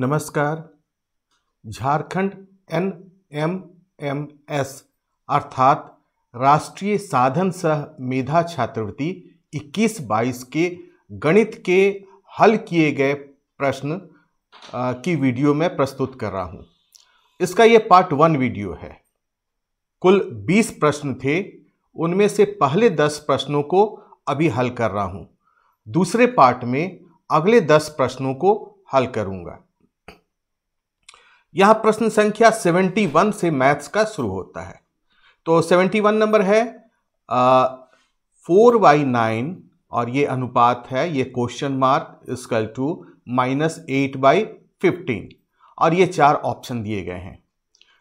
नमस्कार Jharkhand N M M S अर्थात राष्ट्रीय साधन सह मेधा छात्रवृत्ति 21-22 के गणित के हल किए गए प्रश्न की वीडियो में प्रस्तुत कर रहा हूँ इसका ये पार्ट वन वीडियो है कुल 20 प्रश्न थे उनमें से पहले 10 प्रश्नों को अभी हल कर रहा हूँ दूसरे पार्ट में अगले 10 प्रश्नों को हल करूँगा यह प्रश्न संख्या 71 से मैथ्स का शुरू होता है तो 71 नंबर है फोर बाई नाइन और ये अनुपात है ये question mark equal to minus eight by fifteen और ये चार ऑप्शन दिए गए हैं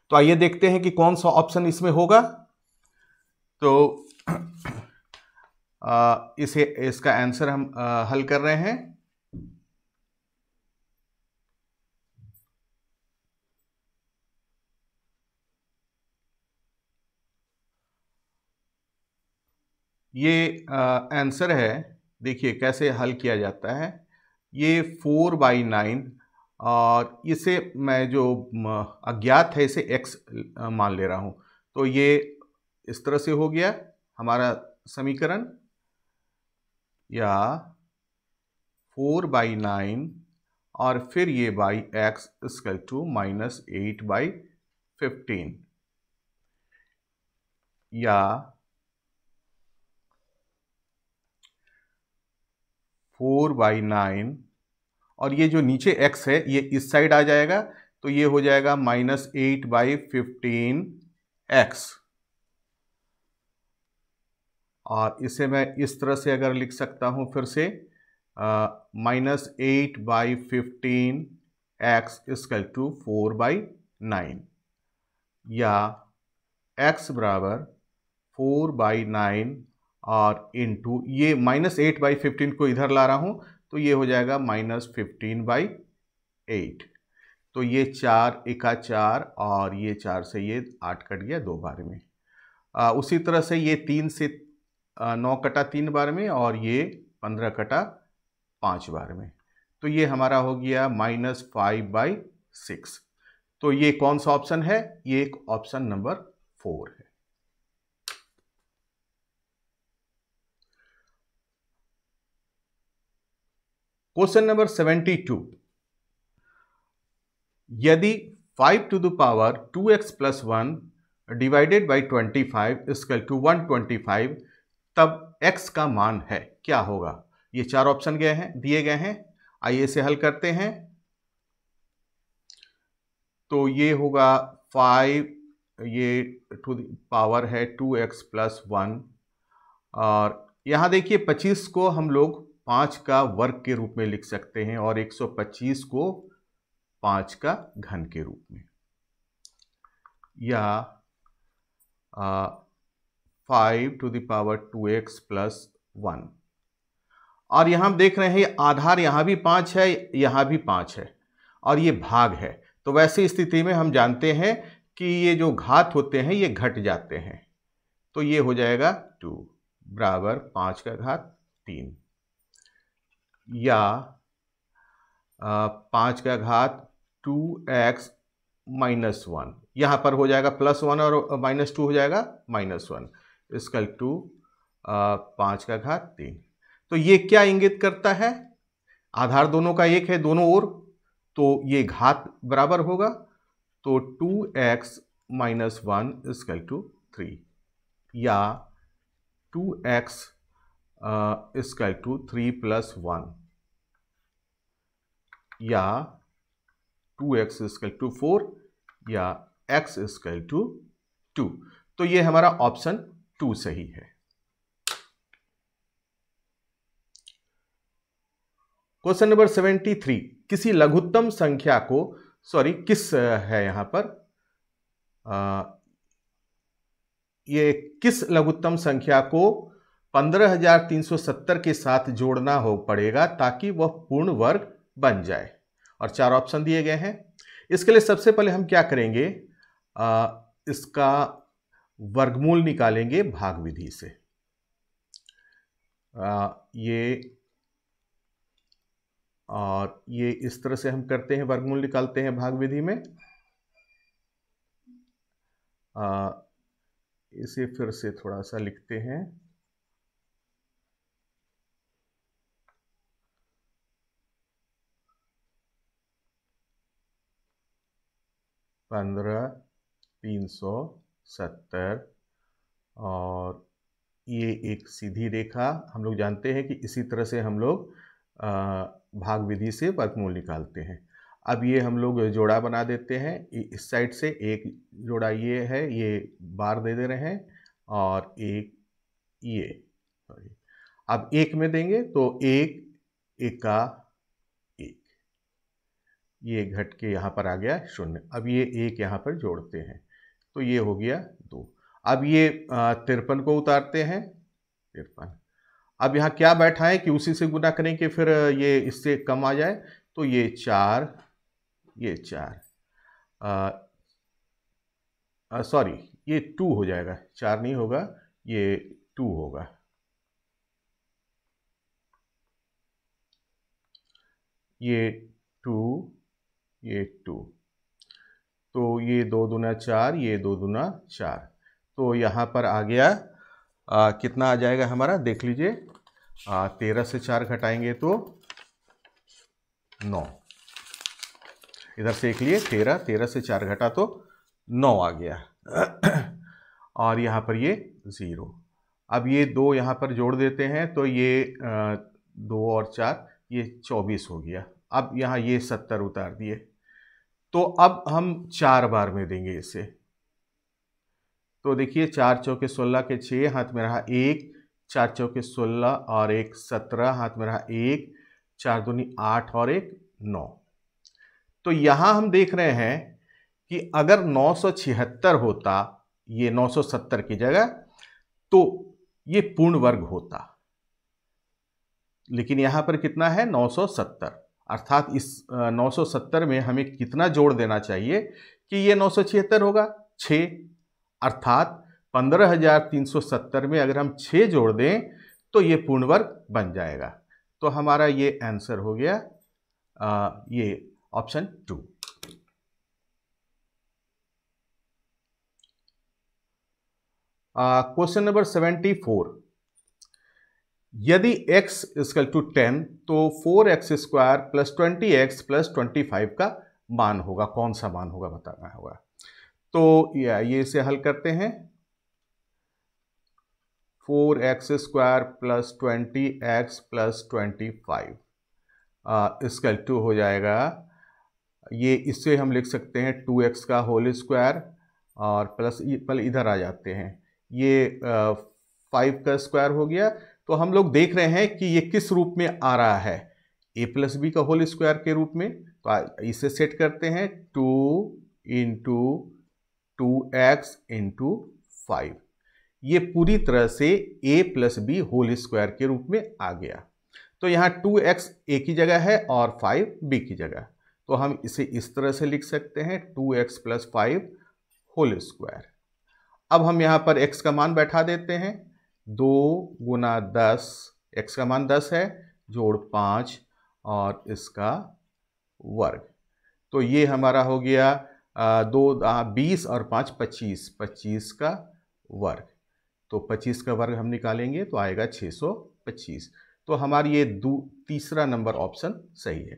तो आइए देखते हैं कि कौन सा ऑप्शन इसमें होगा तो आ, इसे इसका आंसर हम आ, हल कर रहे हैं ये आंसर है देखिए कैसे हल किया जाता है ये फोर बाई नाइन और इसे मैं जो अज्ञात है इसे एक्स मान ले रहा हूँ तो ये इस तरह से हो गया हमारा समीकरण या फोर बाई नाइन और फिर ये by x equal to minus eight by fifteen या फोर बाई नाइन और ये जो नीचे एक्स है ये इस साइड आ जाएगा तो ये हो जाएगा minus eight by fifteen x और इसे मैं इस तरह से अगर लिख सकता हूं फिर से minus eight by fifteen x equal to four by nine या एक्स बराबर फोर बाई नाइन और इन टू ये माइनस एट बाई फिफ्टीन को इधर ला रहा हूँ तो ये हो जाएगा माइनस फिफ्टीन बाई एट तो ये चार एका चार और ये चार से ये आठ कट गया दो बार में आ, उसी तरह से ये तीन से नौ कटा तीन बार में और ये पंद्रह कटा पाँच बार में तो ये हमारा हो गया माइनस फाइव बाई सिक्स तो ये कौन सा ऑप्शन है ये एक ऑप्शन नंबर फोर है क्वेश्चन नंबर सेवेंटी टू यदि five to the power two x plus one divided by twenty five equal to one twenty five तब x का मान है क्या होगा ये चार ऑप्शन गए हैं दिए गए हैं आइए इसे हल करते हैं तो ये होगा फाइव ये टू पावर है टू एक्स प्लस वन और यहाँ देखिए पच्चीस को हम लोग पाँच का वर्ग के रूप में लिख सकते हैं और 125 को पाँच का घन के रूप में या five to power two x plus one और यहाँ हम देख रहे हैं आधार यहाँ भी पाँच है यहाँ भी पाँच है और ये भाग है तो वैसी स्थिति में हम जानते हैं कि ये जो घात होते हैं ये घट जाते हैं तो ये हो जाएगा टू बराबर पाँच का घात तीन या पाँच का घात टू एक्स माइनस वन यहाँ पर हो जाएगा प्लस वन और माइनस टू हो जाएगा माइनस वन इसकल टू पाँच का घात तीन तो ये क्या इंगित करता है आधार दोनों का एक है दोनों ओर तो ये घात बराबर होगा तो two x minus one equal to three या two x equal to three plus one या two x equal to four या एक्स स्केल टू टू तो ये हमारा ऑप्शन टू सही है क्वेश्चन नंबर सेवेंटी थ्री किसी लघुत्तम संख्या को सॉरी किस है यहां पर आ, ये किस लघुत्तम संख्या को 15,370 के साथ जोड़ना हो पड़ेगा ताकि वह पूर्ण वर्ग बन जाए और चार ऑप्शन दिए गए हैं इसके लिए सबसे पहले हम क्या करेंगे आ, इसका वर्गमूल निकालेंगे भाग विधि से आ, ये और ये इस तरह से हम करते हैं वर्गमूल निकालते हैं भाग विधि में आ, इसे फिर से थोड़ा सा लिखते हैं पंद्रह तीन सौ सत्तर और ये एक सीधी रेखा हम लोग जानते हैं कि इसी तरह से हम लोग भाग विधि से वर्गमूल निकालते हैं अब ये हम लोग जोड़ा बना देते हैं इस साइड से एक जोड़ा ये है ये बार दे दे रहे हैं और एक ये सॉरी अब एक में देंगे तो एक एक का ये घट के यहाँ पर आ गया शून्य अब ये एक यहाँ पर जोड़ते हैं तो ये हो गया दो अब ये तिरपन को उतारते हैं तिरपन अब यहाँ क्या बैठा है कि उसी से गुना करें कि फिर ये इससे कम आ जाए तो ये चार ये चार सॉरी ये टू हो जाएगा चार नहीं होगा ये टू होगा ये टू ये टू तो ये दो दुना चार ये दो दुना चार तो यहाँ पर आ गया आ, कितना आ जाएगा हमारा देख लीजिए तेरह से चार घटाएंगे तो नौ इधर से एक लिए तेरह तेरह से चार घटा तो नौ आ गया और यहाँ पर ये ज़ीरो अब ये दो यहाँ पर जोड़ देते हैं तो ये आ, दो और चार ये चौबीस हो गया अब यहाँ ये सत्तर उतार दिए तो अब हम चार बार में देंगे इसे तो देखिए चार चौके सोलह के छः हाथ में रहा एक चार चौके सोलह और एक सत्रह हाथ में रहा एक चार दूनी आठ और एक नौ तो यहाँ हम देख रहे हैं कि अगर नौ सौ छिहत्तर होता ये नौ सौ सत्तर की जगह तो ये पूर्ण वर्ग होता लेकिन यहाँ पर कितना है नौ सौ सत्तर अर्थात इस नौ में हमें कितना जोड़ देना चाहिए कि ये नौ होगा छ अर्थात 15,370 में अगर हम छः जोड़ दें तो ये पूर्ण वर्ग बन जाएगा तो हमारा ये आंसर हो गया आ, ये option two question number seventy four यदि x इजकल टू टेन तो four x square plus twenty x plus twenty five का मान होगा कौन सा मान होगा बताना होगा तो ये इसे हल करते हैं four x square plus twenty x plus twenty five equal to हो जाएगा ये इससे हम लिख सकते हैं टू एक्स का होल स्क्वायर और प्लस पल इधर आ जाते हैं ये फाइव का स्क्वायर हो गया तो हम लोग देख रहे हैं कि ये किस रूप में आ रहा है ए प्लस बी का होल स्क्वायर के रूप में तो इसे सेट करते हैं two into two x into five ये पूरी तरह से a plus b whole square के रूप में आ गया तो यहाँ टू एक्स ए की जगह है और फाइव बी की जगह तो हम इसे इस तरह से लिख सकते हैं two x plus five whole square अब हम यहाँ पर एक्स का मान बैठा देते हैं दो गुना दस एक्स का मान दस है जोड़ पाँच और इसका वर्ग तो ये हमारा हो गया आ, दो आ, बीस और पाँच पच्चीस पच्चीस का वर्ग तो पच्चीस का वर्ग हम निकालेंगे तो आएगा छः सौ पच्चीस तो हमारी ये दू तीसरा नंबर ऑप्शन सही है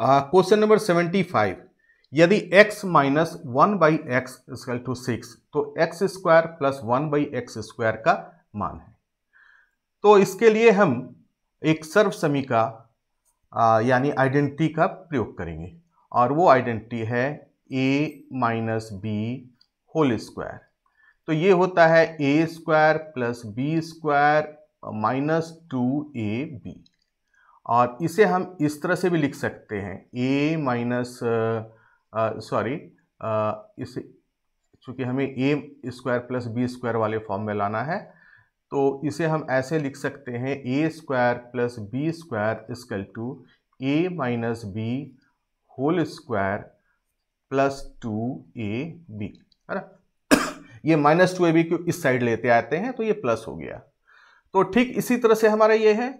क्वेश्चन नंबर सेवेंटी फाइव यदि x minus one by x equal to six तो x square plus one by x square का मान है तो इसके लिए हम एक सर्वसमी का यानी आइडेंटिटी का प्रयोग करेंगे और वो आइडेंटिटी है a minus b whole square तो ये होता है a square plus b square minus two a b और इसे हम इस तरह से भी लिख सकते हैं ए माइनस uh, सॉरी इस चूँकि हमें a square plus b square वाले फॉर्म में लाना है तो इसे हम ऐसे लिख सकते हैं a square plus b square equal to a minus b whole square plus two a b है ना ये माइनस टू ए बी को इस साइड लेते आते हैं तो ये प्लस हो गया तो ठीक इसी तरह से हमारा ये है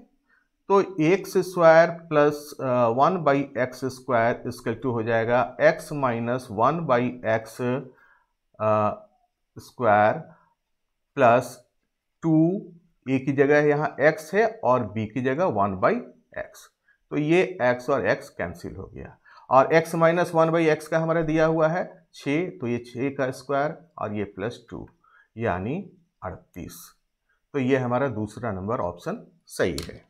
तो x square plus one by x square equal to हो जाएगा x minus one by x square plus two a की जगह यहाँ एक्स है और बी की जगह वन बाई एक्स तो ये एक्स और एक्स कैंसिल हो गया और x minus one by x का हमारा दिया हुआ है छः तो ये छः का स्क्वायर और ये प्लस टू यानी अड़तीस तो ये हमारा दूसरा नंबर ऑप्शन सही है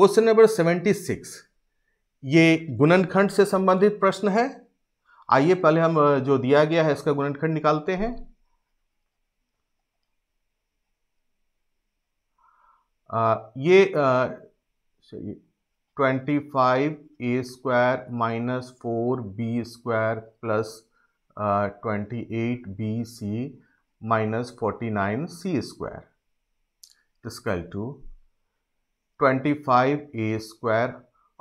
क्वेश्चन नंबर सेवेंटी सिक्स ये गुणनखंड से संबंधित प्रश्न है आइए पहले हम जो दिया गया है इसका गुणनखंड निकालते हैं आ, ये twenty five a square minus four b square plus twenty eight b c minus forty nine c square equal to twenty five a square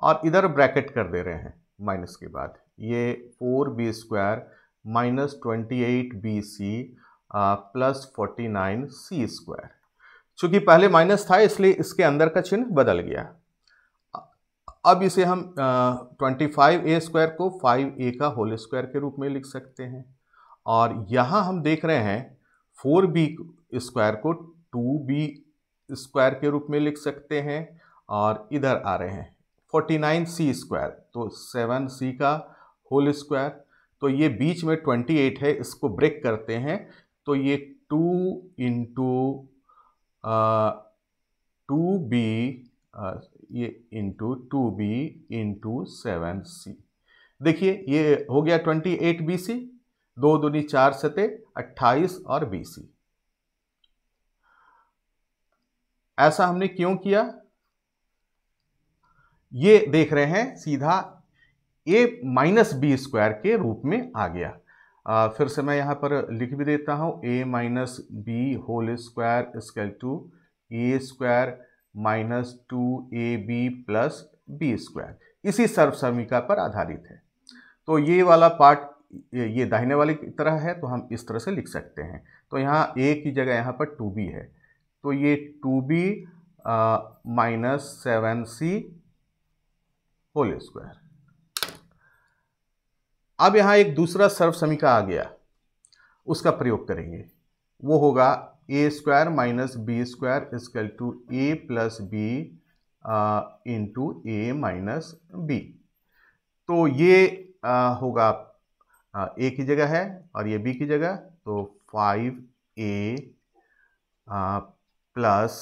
और इधर ब्रैकेट कर दे रहे हैं माइनस के बाद ये four b square minus twenty eight b c plus forty nine c square चूँकि पहले माइनस था इसलिए इसके अंदर का चिन्ह बदल गया अब इसे हम ट्वेंटी फाइव ए स्क्वायर को फाइव ए का होल स्क्वायर के रूप में लिख सकते हैं और यहाँ हम देख रहे हैं फोर बी स्क्वायर को टू बी स्क्वायर के रूप में लिख सकते हैं और इधर आ रहे हैं फोर्टी नाइन सी स्क्वायर तो सेवन सी का होल स्क्वायर तो ये बीच में ट्वेंटी एट है इसको ब्रेक करते हैं तो ये टू इंटू टू बी ये into two b into seven c देखिए ये हो गया ट्वेंटी एट बी सी दो दूनी चार सते अट्ठाईस और बी सी ऐसा हमने क्यों किया ये देख रहे हैं सीधा ए माइनस बी स्क्वायर के रूप में आ गया आ, फिर से मैं यहां पर लिख भी देता हूं a minus b whole square equal to a square minus two a b plus b square इसी सर्वसमिका पर आधारित है तो ये वाला पार्ट ये दाहिने वाली तरह है तो हम इस तरह से लिख सकते हैं तो यहाँ ए की जगह यहाँ पर टू बी है तो ये two b minus seven c whole square अब यहां एक दूसरा सर्व समीका आ गया उसका प्रयोग करेंगे वो होगा a square minus b square equal to a plus b into a minus b तो ये आ, होगा आ, ए की जगह है और ये बी की जगह तो five a plus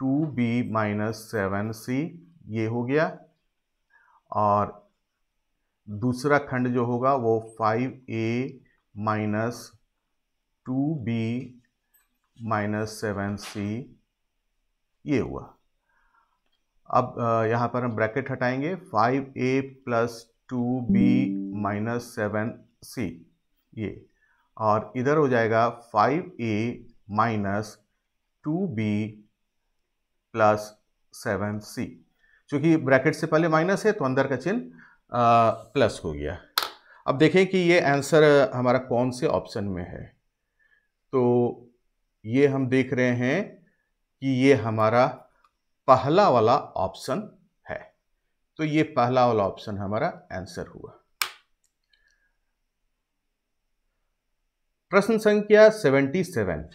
two b minus seven c ये हो गया और दूसरा खंड जो होगा वो five a minus two b minus seven c ये हुआ अब यहाँ पर हम ब्रैकेट हटाएंगे five a plus two b minus seven c ये और इधर हो जाएगा five a minus two b plus seven c चूंकि ब्रैकेट से पहले माइनस है तो अंदर का चिन्ह प्लस हो गया अब देखें कि ये आंसर हमारा कौन से ऑप्शन में है तो ये हम देख रहे हैं कि ये हमारा पहला वाला ऑप्शन है तो ये पहला वाला ऑप्शन हमारा आंसर हुआ प्रश्न संख्या सेवेंटी सेवन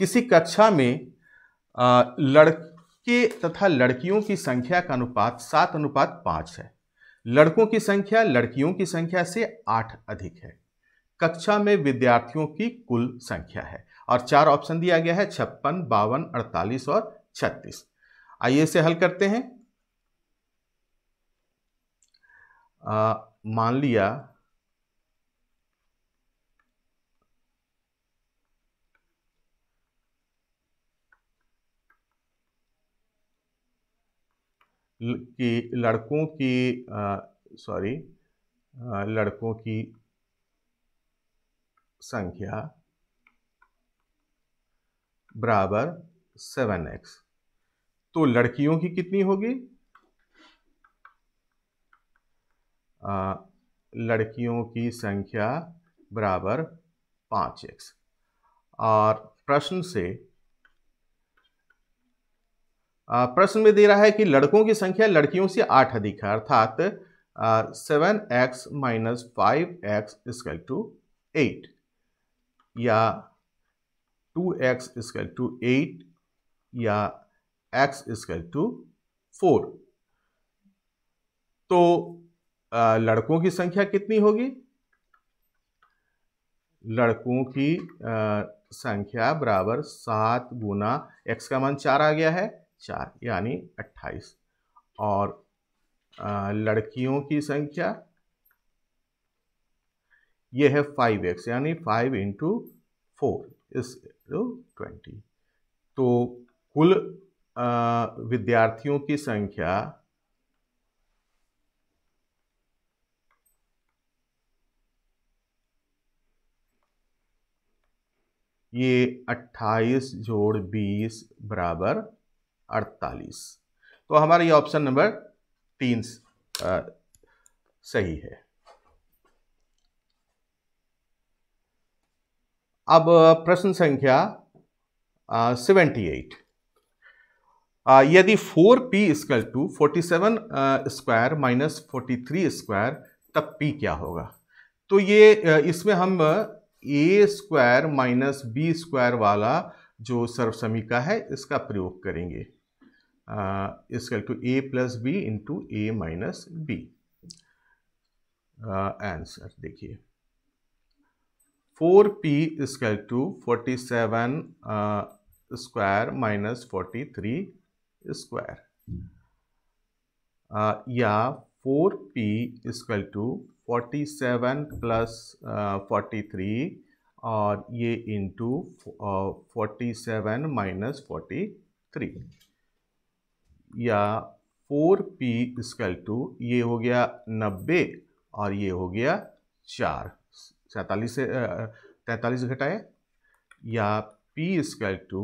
किसी कक्षा में लड़के तथा लड़कियों की संख्या का अनुपात सात अनुपात पाँच है लड़कों की संख्या लड़कियों की संख्या से आठ अधिक है कक्षा में विद्यार्थियों की कुल संख्या है और चार ऑप्शन दिया गया है छप्पन बावन अड़तालीस और छत्तीस आइए इसे हल करते हैं मान लिया की लड़कों की सॉरी लड़कों की संख्या बराबर सेवन एक्स तो लड़कियों की कितनी होगी लड़कियों की संख्या बराबर पाँच एक्स और प्रश्न से प्रश्न में दे रहा है कि लड़कों की संख्या लड़कियों से आठ अधिक है अर्थात seven x minus five x equal to eight या two x equal to eight या एक्स इसकल टू फोर तो आ, लड़कों की संख्या कितनी होगी लड़कों की आ, संख्या बराबर सात गुना एक्स का मान चार आ गया है चार यानी अट्ठाईस और लड़कियों की संख्या ये है फाइव एक्स यानी five into four is twenty तो कुल विद्यार्थियों की संख्या ये अट्ठाईस जोड़ बीस बराबर अड़तालीस तो हमारा ये ऑप्शन नंबर तीन सही है अब प्रश्न संख्या सेवेंटी एट यदि four p equal to forty seven square minus forty three square तब पी क्या होगा तो ये uh, इसमें हम a square minus b square वाला जो सर्वसमिका है इसका प्रयोग करेंगे uh, is equal to a plus b into a minus b answer uh, देखिए 4p p equal to forty seven square minus forty three square या 4p p equal to forty seven plus forty three और ये into forty seven minus forty three या four p equal to ये हो गया नब्बे और ये हो गया चार सैतालीस से तैतालीस घटाए या पी स्क्ल टू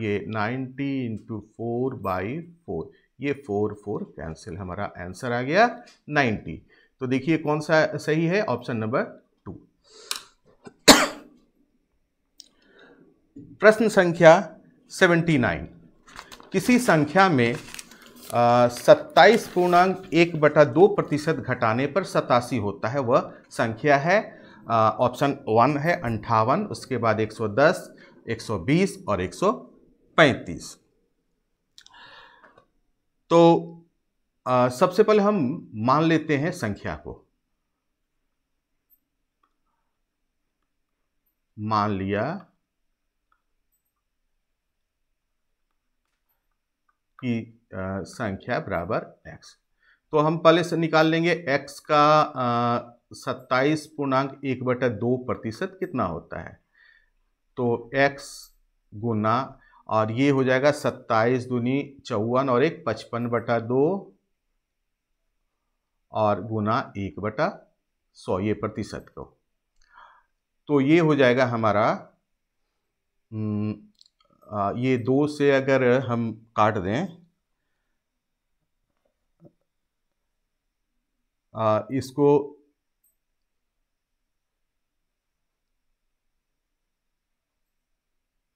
ये ninety into four by four ये फोर फोर कैंसिल हमारा आंसर आ गया नाइन्टी तो देखिए कौन सा सही है ऑप्शन नंबर टू प्रश्न संख्या सेवेंटी नाइन किसी संख्या में सत्ताईस पूर्णांक एक बटा दो प्रतिशत घटाने पर सतासी होता है वह संख्या है ऑप्शन वन है अंठावन उसके बाद 110, 120 और 135 तो आ, सबसे पहले हम मान लेते हैं संख्या को मान लिया कि संख्या बराबर एक्स तो हम पहले से निकाल लेंगे एक्स का सत्ताईस पूर्णांक एक बटा दो प्रतिशत कितना होता है तो एक्स गुना और ये हो जाएगा सत्ताईस दूनी चौवन और एक पचपन बटा दो और गुना एक बटा सौ ये प्रतिशत को तो ये हो जाएगा हमारा हम्म, ये दो से अगर हम काट दें इसको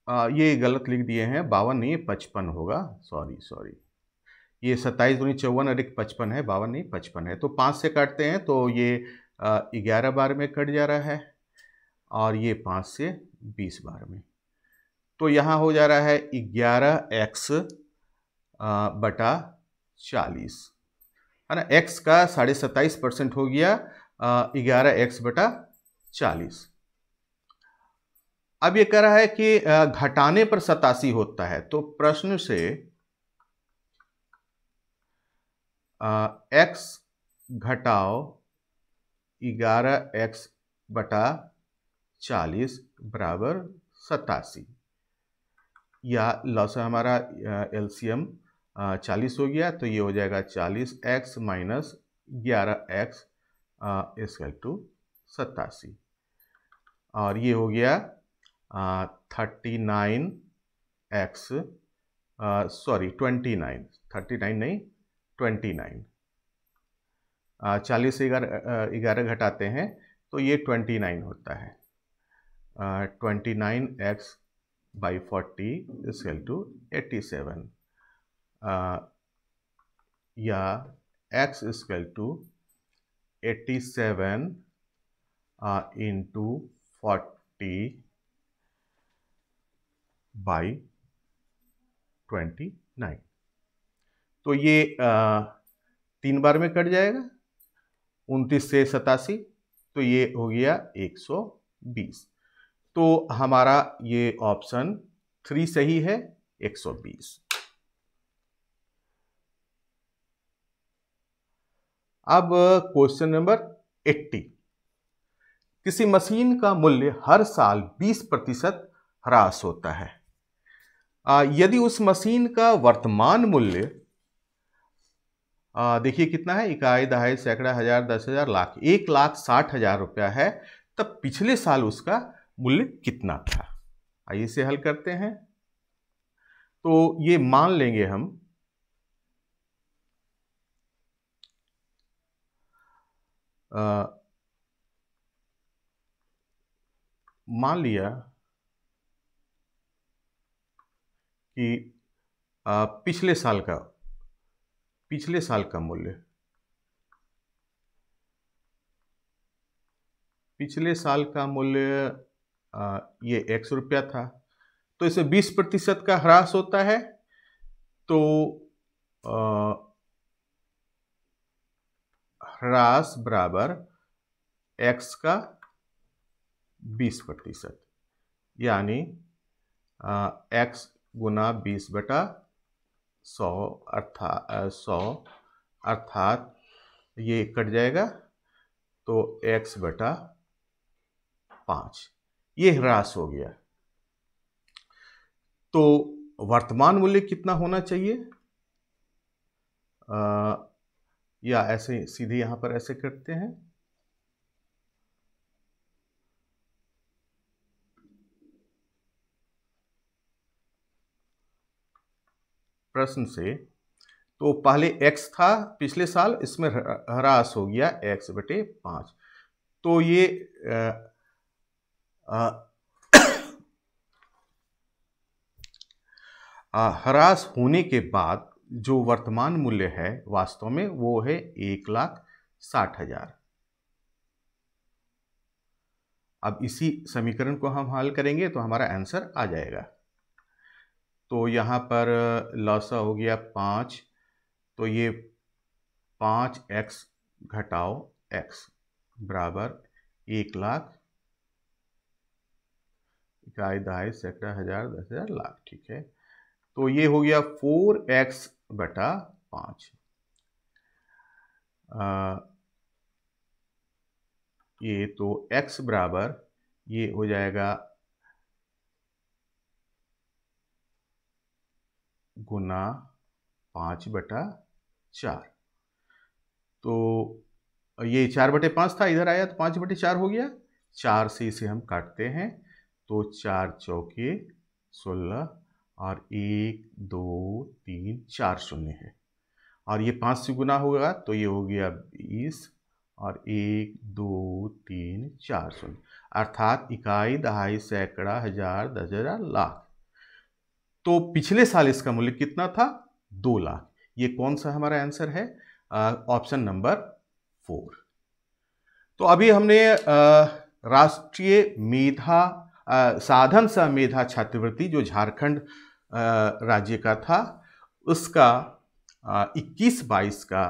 आ, ये गलत लिख दिए हैं बावन नहीं पचपन होगा सॉरी सॉरी ये सत्ताईस दूनी चौवन और एक पचपन है बावन नहीं पचपन है तो पाँच से काटते हैं तो ये ग्यारह बार में कट जा रहा है और ये पाँच से बीस बार में तो यहाँ हो जा रहा है ग्यारह एक्स बटा चालीस है ना एक्स का साढ़े सत्ताईस परसेंट हो गया ग्यारह एक्स बटा चालीस अब ये कह रहा है कि घटाने पर सतासी होता है तो प्रश्न से एक्स घटाओ ग्यारह एक्स बटा चालीस बराबर सतासी या लॉस हमारा एलसीएम चालीस हो गया तो ये हो जाएगा चालीस एक्स माइनस ग्यारह एक्स स्क्वायर टू सतासी और ये हो गया thirty nine x sorry twenty nine thirty nine नहीं ट्वेंटी नाइन चालीस ग्यारह ग्यारह घटाते हैं तो ये ट्वेंटी नाइन होता है twenty nine x by forty equal to eighty seven Uh, या x equal to eighty seven into forty by twenty nine तो ये आ, uh, तीन बार में कट जाएगा उनतीस से सतासी तो ये हो गया एक सौ बीस तो हमारा ये ऑप्शन थ्री सही है एक सौ बीस अब क्वेश्चन नंबर 80 किसी मशीन का मूल्य हर साल 20 प्रतिशत ह्रास होता है यदि उस मशीन का वर्तमान मूल्य देखिए कितना है इकाई दहाई सैकड़ा हजार दस हजार लाख एक लाख साठ हजार रुपया है तब पिछले साल उसका मूल्य कितना था आइए इसे हल करते हैं तो ये मान लेंगे हम मान लिया कि आ, पिछले साल का पिछले साल का मूल्य पिछले साल का मूल्य ये एक सौ रुपया था तो इसमें बीस प्रतिशत का ह्रास होता है तो आ, ह्रास बराबर एक्स का 20 प्रतिशत यानी एक्स गुना बीस बटा सौ अर्था सौ अर्थात ये कट जाएगा तो एक्स बटा पाँच ये ह्रास हो गया तो वर्तमान मूल्य कितना होना चाहिए या ऐसे सीधे यहां पर ऐसे करते हैं प्रश्न से तो पहले एक्स था पिछले साल इसमें ह्रास हो गया एक्स बटे पांच तो ये ह्रास हरास होने के बाद जो वर्तमान मूल्य है वास्तव में वो है एक लाख साठ हजार अब इसी समीकरण को हम हल करेंगे तो हमारा आंसर आ जाएगा तो यहाँ पर लसा हो गया पाँच तो ये पाँच एक्स घटाओ एक्स बराबर एक लाख इकाई दहाई सैकड़ा हज़ार दस हज़ार लाख ठीक है तो ये हो गया फोर एक्स बटा पाँच ये तो x बराबर ये हो जाएगा गुना पाँच बटा चार तो ये चार बटे पाँच था इधर आया तो पाँच बटे चार हो गया चार से इसे हम काटते हैं तो चार चौके सोलह और एक दो तीन चार शून्य है और ये पाँच से गुना होगा तो ये हो गया बीस और एक दो तीन चार शून्य अर्थात इकाई दहाई सैकड़ा हजार दस हजार लाख तो पिछले साल इसका मूल्य कितना था दो लाख ये कौन सा हमारा आंसर है ऑप्शन नंबर फोर तो अभी हमने राष्ट्रीय मेधा साधन सा मेधा छात्रवृत्ति जो झारखंड राज्य का था उसका इक्कीस बाईस का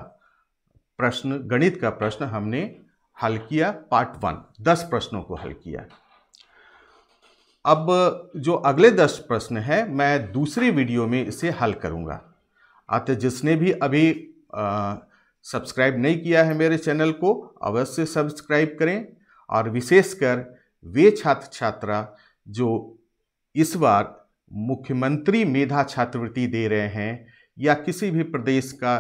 प्रश्न गणित का प्रश्न हमने हल किया पार्ट वन दस प्रश्नों को हल किया अब जो अगले दस प्रश्न हैं मैं दूसरी वीडियो में इसे हल करूँगा अतः जिसने भी अभी सब्सक्राइब नहीं किया है मेरे चैनल को अवश्य सब्सक्राइब करें और विशेषकर वे छात्र छात्रा जो इस बार मुख्यमंत्री मेधा छात्रवृत्ति दे रहे हैं या किसी भी प्रदेश का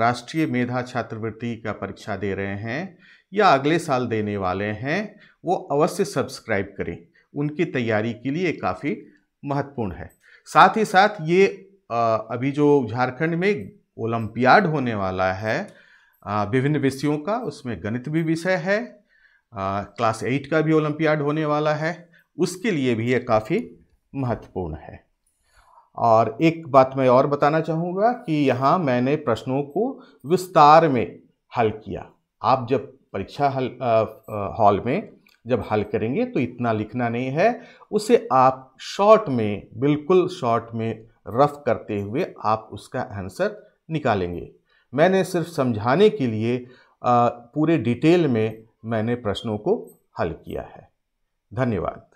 राष्ट्रीय मेधा छात्रवृत्ति का परीक्षा दे रहे हैं या अगले साल देने वाले हैं वो अवश्य सब्सक्राइब करें उनकी तैयारी के लिए काफ़ी महत्वपूर्ण है साथ ही साथ ये अभी जो झारखंड में ओलंपियाड होने वाला है विभिन्न विषयों का उसमें गणित भी विषय है क्लास एट का भी ओलंपियाड होने वाला है उसके लिए भी ये काफ़ी महत्वपूर्ण है और एक बात मैं और बताना चाहूँगा कि यहाँ मैंने प्रश्नों को विस्तार में हल किया आप जब परीक्षा हल हॉल में जब हल करेंगे तो इतना लिखना नहीं है उसे आप शॉर्ट में बिल्कुल शॉर्ट में रफ करते हुए आप उसका आंसर निकालेंगे मैंने सिर्फ समझाने के लिए पूरे डिटेल में मैंने प्रश्नों को हल किया है धन्यवाद